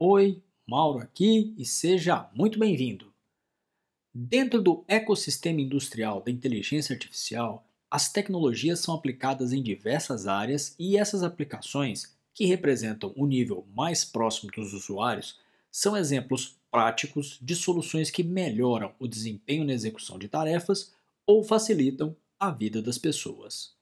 Oi, Mauro aqui e seja muito bem-vindo. Dentro do ecossistema industrial da inteligência artificial, as tecnologias são aplicadas em diversas áreas e essas aplicações, que representam o nível mais próximo dos usuários, são exemplos práticos de soluções que melhoram o desempenho na execução de tarefas ou facilitam a vida das pessoas.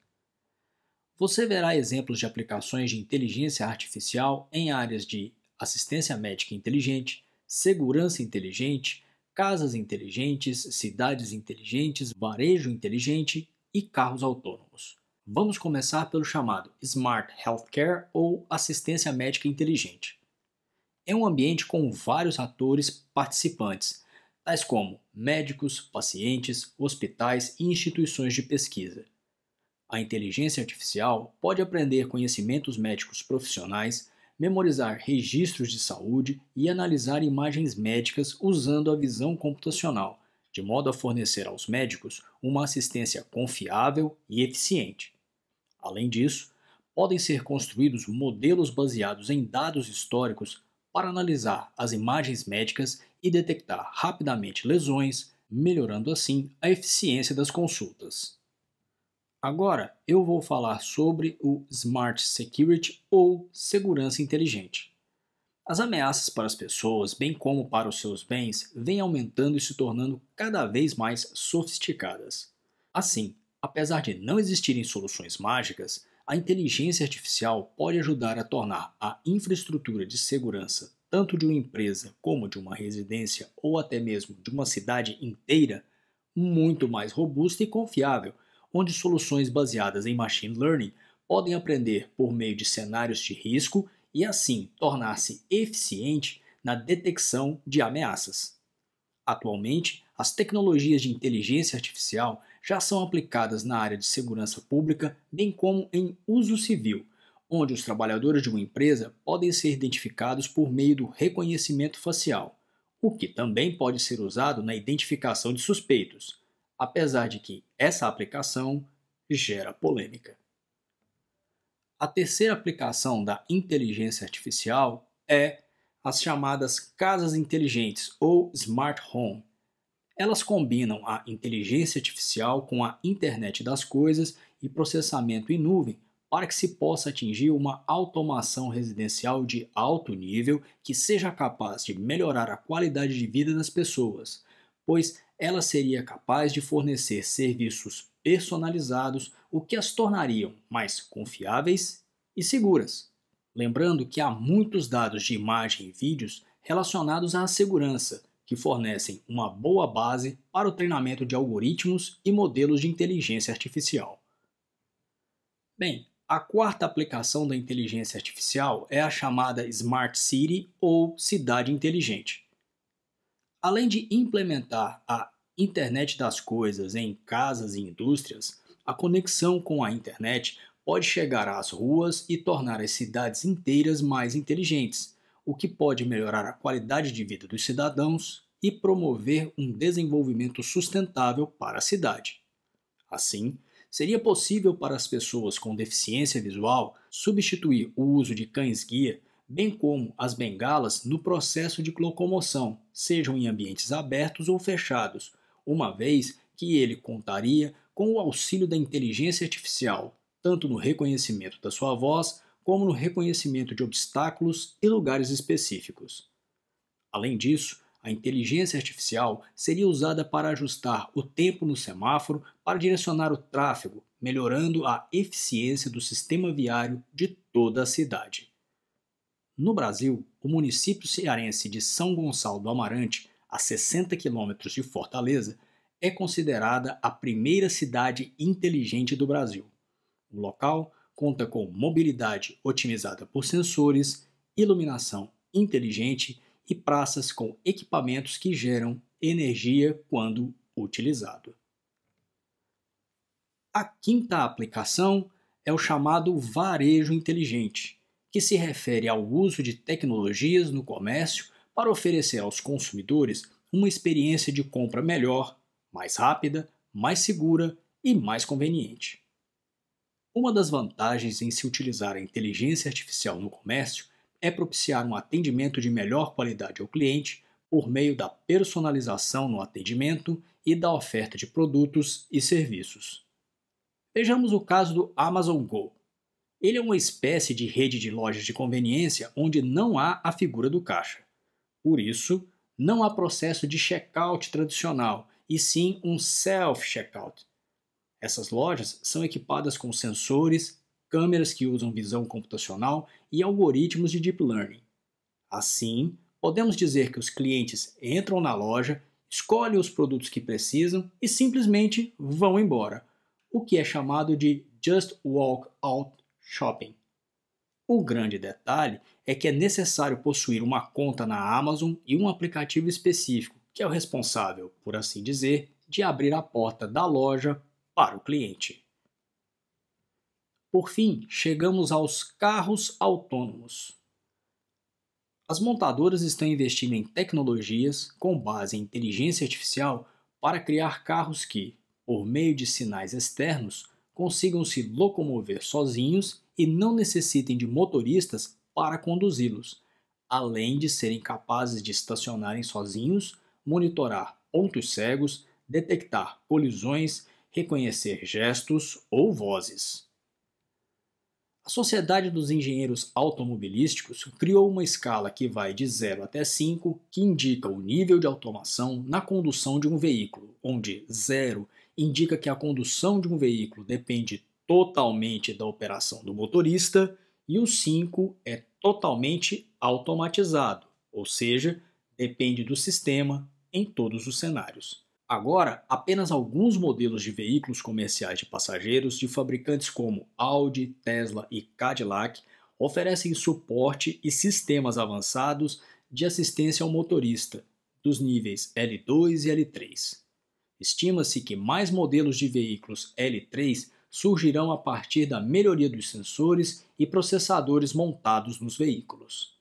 Você verá exemplos de aplicações de inteligência artificial em áreas de assistência médica inteligente, segurança inteligente, casas inteligentes, cidades inteligentes, varejo inteligente e carros autônomos. Vamos começar pelo chamado Smart Healthcare ou assistência médica inteligente. É um ambiente com vários atores participantes, tais como médicos, pacientes, hospitais e instituições de pesquisa. A inteligência artificial pode aprender conhecimentos médicos profissionais memorizar registros de saúde e analisar imagens médicas usando a visão computacional, de modo a fornecer aos médicos uma assistência confiável e eficiente. Além disso, podem ser construídos modelos baseados em dados históricos para analisar as imagens médicas e detectar rapidamente lesões, melhorando assim a eficiência das consultas. Agora eu vou falar sobre o Smart Security ou segurança inteligente. As ameaças para as pessoas, bem como para os seus bens, vêm aumentando e se tornando cada vez mais sofisticadas. Assim, apesar de não existirem soluções mágicas, a inteligência artificial pode ajudar a tornar a infraestrutura de segurança, tanto de uma empresa como de uma residência ou até mesmo de uma cidade inteira, muito mais robusta e confiável onde soluções baseadas em machine learning podem aprender por meio de cenários de risco e assim tornar-se eficiente na detecção de ameaças. Atualmente, as tecnologias de inteligência artificial já são aplicadas na área de segurança pública, bem como em uso civil, onde os trabalhadores de uma empresa podem ser identificados por meio do reconhecimento facial, o que também pode ser usado na identificação de suspeitos, apesar de que essa aplicação gera polêmica. A terceira aplicação da inteligência artificial é as chamadas casas inteligentes ou smart home. Elas combinam a inteligência artificial com a internet das coisas e processamento em nuvem para que se possa atingir uma automação residencial de alto nível que seja capaz de melhorar a qualidade de vida das pessoas, pois ela seria capaz de fornecer serviços personalizados, o que as tornariam mais confiáveis e seguras. Lembrando que há muitos dados de imagem e vídeos relacionados à segurança, que fornecem uma boa base para o treinamento de algoritmos e modelos de inteligência artificial. Bem, a quarta aplicação da inteligência artificial é a chamada Smart City ou cidade inteligente. Além de implementar a Internet das Coisas em casas e indústrias, a conexão com a internet pode chegar às ruas e tornar as cidades inteiras mais inteligentes, o que pode melhorar a qualidade de vida dos cidadãos e promover um desenvolvimento sustentável para a cidade. Assim, seria possível para as pessoas com deficiência visual substituir o uso de cães-guia bem como as bengalas no processo de locomoção, sejam em ambientes abertos ou fechados, uma vez que ele contaria com o auxílio da inteligência artificial, tanto no reconhecimento da sua voz como no reconhecimento de obstáculos e lugares específicos. Além disso, a inteligência artificial seria usada para ajustar o tempo no semáforo para direcionar o tráfego, melhorando a eficiência do sistema viário de toda a cidade. No Brasil, o município cearense de São Gonçalo do Amarante, a 60 quilômetros de Fortaleza, é considerada a primeira cidade inteligente do Brasil. O local conta com mobilidade otimizada por sensores, iluminação inteligente e praças com equipamentos que geram energia quando utilizado. A quinta aplicação é o chamado varejo inteligente, que se refere ao uso de tecnologias no comércio para oferecer aos consumidores uma experiência de compra melhor, mais rápida, mais segura e mais conveniente. Uma das vantagens em se utilizar a inteligência artificial no comércio é propiciar um atendimento de melhor qualidade ao cliente por meio da personalização no atendimento e da oferta de produtos e serviços. Vejamos o caso do Amazon Go, ele é uma espécie de rede de lojas de conveniência onde não há a figura do caixa. Por isso, não há processo de checkout tradicional, e sim um self-checkout. Essas lojas são equipadas com sensores, câmeras que usam visão computacional e algoritmos de deep learning. Assim, podemos dizer que os clientes entram na loja, escolhem os produtos que precisam e simplesmente vão embora, o que é chamado de just walk out Shopping. O grande detalhe é que é necessário possuir uma conta na Amazon e um aplicativo específico, que é o responsável, por assim dizer, de abrir a porta da loja para o cliente. Por fim, chegamos aos carros autônomos. As montadoras estão investindo em tecnologias com base em inteligência artificial para criar carros que, por meio de sinais externos, consigam se locomover sozinhos e não necessitem de motoristas para conduzi-los, além de serem capazes de estacionarem sozinhos, monitorar pontos cegos, detectar colisões, reconhecer gestos ou vozes. A Sociedade dos Engenheiros Automobilísticos criou uma escala que vai de 0 até 5, que indica o nível de automação na condução de um veículo, onde 0 indica que a condução de um veículo depende totalmente da operação do motorista, e o 5 é totalmente automatizado, ou seja, depende do sistema em todos os cenários. Agora, apenas alguns modelos de veículos comerciais de passageiros de fabricantes como Audi, Tesla e Cadillac oferecem suporte e sistemas avançados de assistência ao motorista, dos níveis L2 e L3. Estima-se que mais modelos de veículos L3 surgirão a partir da melhoria dos sensores e processadores montados nos veículos.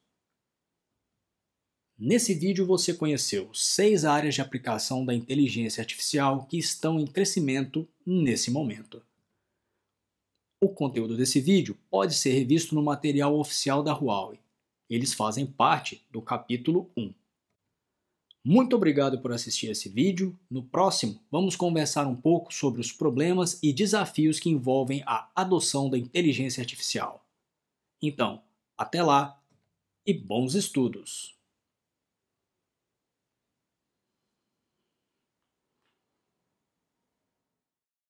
Nesse vídeo você conheceu seis áreas de aplicação da inteligência artificial que estão em crescimento nesse momento. O conteúdo desse vídeo pode ser revisto no material oficial da Huawei. Eles fazem parte do capítulo 1. Muito obrigado por assistir esse vídeo. No próximo, vamos conversar um pouco sobre os problemas e desafios que envolvem a adoção da inteligência artificial. Então, até lá e bons estudos!